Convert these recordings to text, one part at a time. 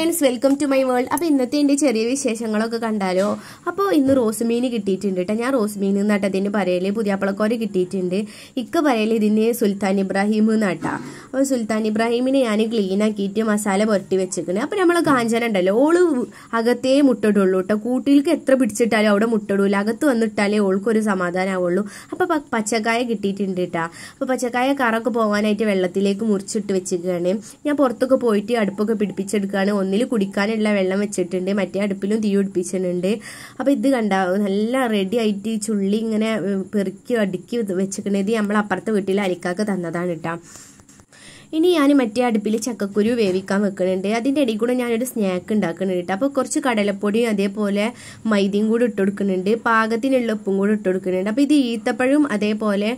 friends welcome to my world അപ്പോൾ ഇന്നത്തെ എൻ്റെ ചെറിയ വിശേഷങ്ങളൊക്കെ കണ്ടാലോ അപ്പോൾ ഇന്ന് റോസ് മീൻ കിട്ടിയിട്ടുണ്ട് കേട്ടോ ഞാൻ റോസ് മീൻ നട്ട അതിൻ്റെ കിട്ടിയിട്ടുണ്ട് ഇക്ക പറയല് ഇതിന് സുൽത്താൻ ഇബ്രാഹിം നട്ട അപ്പോൾ സുൽത്താൻ ഇബ്രാഹിമിനെ ഞാൻ ക്ലീൻ ആക്കിയിട്ട് മസാല പുരട്ടി വെച്ചേക്കുന്നത് അപ്പോൾ നമ്മൾ കാഞ്ചന ഉണ്ടല്ലോ ഓള് അകത്തേ മുട്ടിടുള്ളൂ കേട്ടോ കൂട്ടിയിലേക്ക് എത്ര പിടിച്ചിട്ടാലും അവിടെ മുട്ടിടൂല അകത്ത് വന്നിട്ടാലേ ഓൾക്കൊരു സമാധാനമാവുള്ളൂ അപ്പോൾ പച്ചക്കായ കിട്ടിയിട്ടുണ്ട് കേട്ടോ അപ്പോൾ പച്ചക്കായ കറൊക്കെ പോകാനായിട്ട് വെള്ളത്തിലേക്ക് മുറിച്ചിട്ട് വെച്ചിരിക്കുകയാണ് ഞാൻ പുറത്തൊക്കെ പോയിട്ട് അടുപ്പൊക്കെ പിടിപ്പിച്ചെടുക്കുകയാണ് ഒന്ന് ഒന്നിൽ കുടിക്കാനുള്ള വെള്ളം വെച്ചിട്ടുണ്ട് മറ്റേ അടുപ്പിലും തീ പിടിപ്പിച്ചിട്ടുണ്ട് അപ്പോൾ ഇത് കണ്ട നല്ല റെഡി ആയിട്ട് ചുള്ളി ഇങ്ങനെ പെറുക്കി അടുക്കി വെച്ചിരിക്കുന്നത് നമ്മൾ അപ്പുറത്തെ വീട്ടിൽ അരിക്കാക്ക് തന്നതാണ് കേട്ടോ ഇനി ഞാൻ മറ്റേ അടുപ്പിൽ ചക്കക്കുരു വേവിക്കാൻ വെക്കുന്നുണ്ട് അതിൻ്റെ ഇടയിൽ കൂടെ ഞാനൊരു സ്നാക്ക് ഉണ്ടാക്കുന്നുണ്ട് കേട്ടോ അപ്പോൾ കുറച്ച് കടലപ്പൊടിയും അതേപോലെ മൈദയും കൂടി ഇട്ട് കൊടുക്കുന്നുണ്ട് പാകത്തിനുള്ള ഉപ്പും കൂടി ഇട്ട് കൊടുക്കുന്നുണ്ട് അപ്പോൾ ഇത് ഈത്തപ്പഴവും അതേപോലെ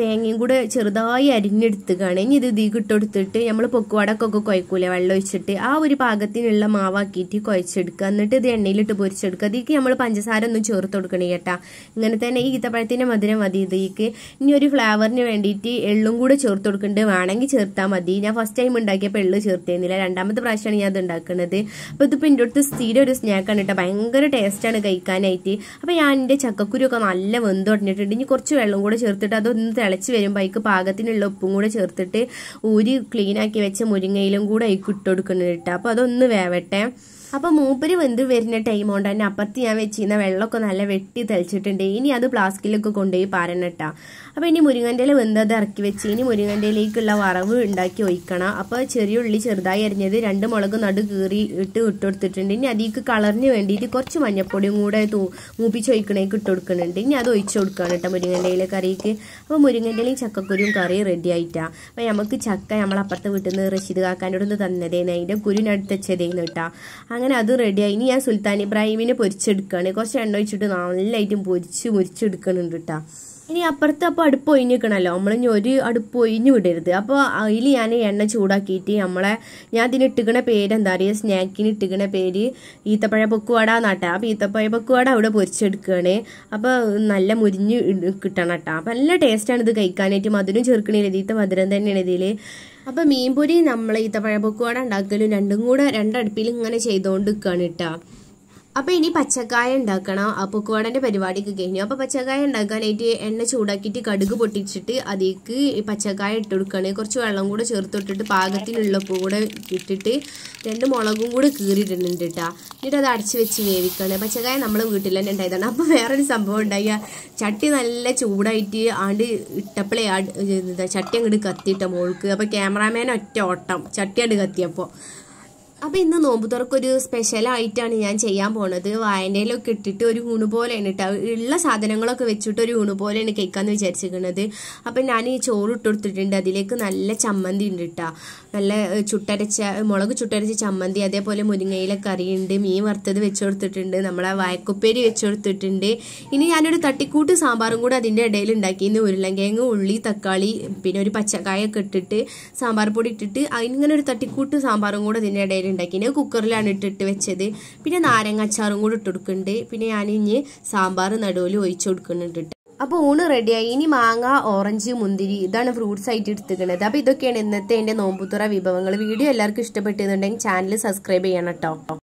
തേങ്ങയും കൂടെ ചെറുതായി അരിഞ്ഞെടുത്തുകയാണ് ഇനി ഇത് ഇതിക്ക് ഇട്ടെടുത്തിട്ട് നമ്മൾ പൊക്കുവടക്കൊക്കെ കുഴക്കൂല വെള്ളം ഒഴിച്ചിട്ട് ആ ഒരു പാകത്തിനുള്ള മാവാക്കിയിട്ട് കുഴച്ചെടുക്കുക എന്നിട്ട് ഇത് എണ്ണയിലിട്ട് പൊരിച്ചെടുക്കുക ഇതിക്ക് നമ്മൾ പഞ്ചസാര ഒന്നും ചേർത്ത് കൊടുക്കണേ കേട്ടാ ഇങ്ങനെ തന്നെ ഈ ഈത്തപ്പഴത്തിൻ്റെ മധുരം മതി ഇതിക്ക് ഇനി ഒരു ഫ്ലേവറിന് വേണ്ടിയിട്ട് എള്ളും കൂടെ ചേർത്ത് കൊടുക്കേണ്ടത് വേണമെങ്കിൽ ചേർത്താൽ മതി ഞാൻ ഫസ്റ്റ് ടൈം ഉണ്ടാക്കിയപ്പോൾ എള്ള് ചേർത്തേന്നില്ല രണ്ടാമത്തെ പ്രാവശ്യമാണ് ഞാൻ അത് ഉണ്ടാക്കുന്നത് അപ്പോൾ ഇതിപ്പോൾ എൻ്റെ അടുത്ത് സ്ഥിരം ഒരു സ്നാക്കാണ് കേട്ടോ ഭയങ്കര ടേസ്റ്റാണ് കഴിക്കാനായിട്ട് അപ്പോൾ ഞാൻ എൻ്റെ ചക്കക്കുരി ഒക്കെ നല്ല വെന്ത് തുടങ്ങിയിട്ടുണ്ട് ഇനി കുറച്ച് വെള്ളം കൂടെ ചേർത്തിട്ട് അതൊന്ന് തിളച്ച് അതിക്ക് പാകത്തിനുള്ള ഉപ്പും കൂടെ ചേർത്തിട്ട് ഊരി ക്ലീനാക്കി വെച്ച മുരിങ്ങയിലും കൂടെ അതിക്ക് ഇട്ട് കൊടുക്കുന്നുണ്ട് കേട്ടോ അപ്പോൾ അതൊന്ന് വേവട്ടെ അപ്പോൾ മൂപ്പര് വെന്ത് വരുന്ന ടൈം കൊണ്ട് തന്നെ അപ്പുറത്ത് ഞാൻ വെച്ചിരുന്ന വെള്ളമൊക്കെ നല്ല വെട്ടി തെളിച്ചിട്ടുണ്ട് ഇനി അത് പ്ലാസ്റ്റിക്കിലൊക്കെ കൊണ്ടുപോയി പാരനട്ടാ അപ്പോൾ ഇനി മുരിങ്ങൻ്റെ വെന്തത് ഇറക്കി വെച്ച് ഇനി മുരിങ്ങൻ്റെയിലേക്കുള്ള വറവ് ഉണ്ടാക്കി ഒഴിക്കണം അപ്പോൾ ചെറിയ ഉള്ളി ചെറുതായി അരിഞ്ഞത് രണ്ട് മുളക് നടു കീറി ഇട്ട് കൊടുത്തിട്ടുണ്ട് ഇനി അതിക്ക് കളറിന് വേണ്ടിയിട്ട് കുറച്ച് മഞ്ഞപ്പൊടിയും കൂടെ തൂ മൂപ്പിച്ചൊഴിക്കണേക്ക് ഇട്ട് കൊടുക്കുന്നുണ്ട് ഇനി അത് ഒഴിച്ചു കൊടുക്കുകയാണ് കേട്ടോ മുരിങ്ങൻ്റെയിലെ കറിക്ക് അപ്പോൾ മുരിങ്ങൻ്റെയിലും ചക്കക്കുരും കറി റെഡി ആയിട്ടാണ് അപ്പോൾ നമുക്ക് ചക്ക നമ്മളപ്പുറത്ത് വീട്ടിൽ നിന്ന് റഷീദ് കാക്കാൻ്റെ ഒന്ന് തന്നതേന്ന് അതിൻ്റെ കുരുവിനടുത്ത് വെച്ചതേന്ന് കേട്ടോ അങ്ങനെ അത് റെഡിയായി ഇനി ഞാൻ സുൽത്താൻ ഇബ്രാഹിമിനെ പൊരിച്ചെടുക്കുകയാണ് കുറച്ച് എണ്ണ ഒഴിച്ചിട്ട് നല്ലതായിട്ടും പൊരിച്ച് മുരിച്ചെടുക്കണുണ്ട് കേട്ടാ ഇനി അപ്പുറത്ത് അപ്പോൾ അടുപ്പ് ഒഴിഞ്ഞ് നിൽക്കണമല്ലോ നമ്മളിനി ഒരു അടുപ്പ് ഒഴിഞ്ഞ് വിടരുത് അപ്പോൾ അതിൽ ഞാൻ എണ്ണ ചൂടാക്കിയിട്ട് നമ്മളെ ഞാൻ ഇതിന് ഇട്ടുകണ പേര് എന്താ പറയുക സ്നാക്കിന് ഇട്ടുകണ പേര് ഈത്തപ്പഴ പൊക്കുവാട എന്നാട്ടെ അപ്പോൾ ഈത്തപ്പഴ പൊക്കുവാട അവിടെ പൊരിച്ചെടുക്കുകയാണ് അപ്പോൾ നല്ല മുരിഞ്ഞ് കിട്ടണം കേട്ടോ അപ്പോൾ നല്ല ടേസ്റ്റാണ് ഇത് കഴിക്കാനായിട്ട് മധുരം ചേർക്കണേ ഈത്ത മധുരം തന്നെയാണ് ഇതിൽ അപ്പം മീൻപൊരി നമ്മൾ ഈ പൊക്കുവാട ഉണ്ടാക്കലും രണ്ടും കൂടെ രണ്ടടുപ്പിൽ ഇങ്ങനെ ചെയ്തുകൊണ്ട് നിൽക്കുകയാണ് കേട്ടോ അപ്പോൾ ഇനി പച്ചക്കായ ഉണ്ടാക്കണം പൊക്കുവാടൻ്റെ പരിപാടിയൊക്കെ കഴിഞ്ഞു അപ്പോൾ പച്ചക്കായ ഉണ്ടാക്കാനായിട്ട് എണ്ണ ചൂടാക്കിയിട്ട് കടുക് പൊട്ടിച്ചിട്ട് അതിലേക്ക് പച്ചക്കായ ഇട്ട് കൊടുക്കുകയാണ് കുറച്ച് വെള്ളം കൂടെ ചേർത്തിട്ടിട്ട് പാകത്തിനുള്ളപ്പോൾ കൂടെ ഇട്ടിട്ട് രണ്ട് മുളകും കൂടെ കീറിയിട്ടുണ്ട് കേട്ടോ എന്നിട്ട് അത് അടച്ച് വെച്ച് വേവിക്കുകയാണ് പച്ചക്കായ നമ്മളെ വീട്ടിൽ തന്നെ ഉണ്ടായതാണ് അപ്പോൾ വേറൊരു സംഭവം ഉണ്ടായി ചട്ടി നല്ല ചൂടായിട്ട് ആണ്ട് ഇട്ടപ്പോഴേ ചട്ടി അങ്ങോട്ട് കത്തിയിട്ട മോൾക്ക് അപ്പോൾ ക്യാമറാമാൻ ഒറ്റ ഓട്ടം ചട്ടി അങ്ങോട്ട് കത്തിയപ്പോൾ അപ്പോൾ ഇന്ന് നോമ്പ് തുറക്കൊരു സ്പെഷ്യൽ ആയിട്ടാണ് ഞാൻ ചെയ്യാൻ പോണത് വായനയിലൊക്കെ ഇട്ടിട്ട് ഒരു ഊണ് പോലെയാണ് കേട്ടോ ഉള്ള സാധനങ്ങളൊക്കെ വെച്ചിട്ട് ഒരു ഊണ് പോലെയാണ് കേൾക്കാന്ന് വിചാരിച്ചിരിക്കുന്നത് അപ്പൊ ഞാൻ ഈ ചോറ് ഇട്ട് കൊടുത്തിട്ടുണ്ട് അതിലേക്ക് നല്ല ചമ്മന്തി ഉണ്ട് കേട്ടോ നല്ല ചുട്ടരച്ച മുളക് ചുട്ടരച്ച ചമ്മന്തി അതേപോലെ മുരിങ്ങയിലെ കറിയുണ്ട് മീൻ വറുത്തത് വെച്ചു കൊടുത്തിട്ടുണ്ട് നമ്മളെ വായക്കുപ്പേരി വെച്ചു കൊടുത്തിട്ടുണ്ട് ഇനി ഞാനൊരു തട്ടിക്കൂട്ട് സാമ്പാറും കൂടെ അതിൻ്റെ ഇടയിൽ ഉണ്ടാക്കി ഇന്ന് ഉരുളങ്കിഴങ്ങ് ഉള്ളി തക്കാളി പിന്നെ ഒരു പച്ചക്കായൊക്കെ ഇട്ടിട്ട് സാമ്പാർ പൊടി ഇട്ടിട്ട് അതിനിങ്ങനെ ഒരു തട്ടിക്കൂട്ട് സാമ്പാറും കൂടെ അതിൻ്റെ ഇടയിൽ ഉണ്ടാക്കിന് കുക്കറിലാണ് ഇട്ടിട്ട് വെച്ചത് പിന്നെ നാരങ്ങ അച്ചാറും കൂടി ഇട്ട് കൊടുക്കുന്നുണ്ട് പിന്നെ ഞാൻ ഇനി സാമ്പാർ നടുവിൽ ഒഴിച്ചു കൊടുക്കുന്നുണ്ട് അപ്പോൾ ഊണ് റെഡിയായി ഇനി മാങ്ങ ഓറഞ്ച് മുന്തിരി ഇതാണ് ഫ്രൂട്ട്സ് ആയിട്ട് എടുത്തിട്ടുള്ളത് അപ്പോൾ ഇതൊക്കെയാണ് ഇന്നത്തെ എന്റെ നോമ്പുത്തുറ വിഭവങ്ങൾ വീഡിയോ എല്ലാവർക്കും ഇഷ്ടപ്പെട്ടിരുന്നുണ്ടെങ്കിൽ ചാനൽ സബ്സ്ക്രൈബ് ചെയ്യണം കേട്ടോ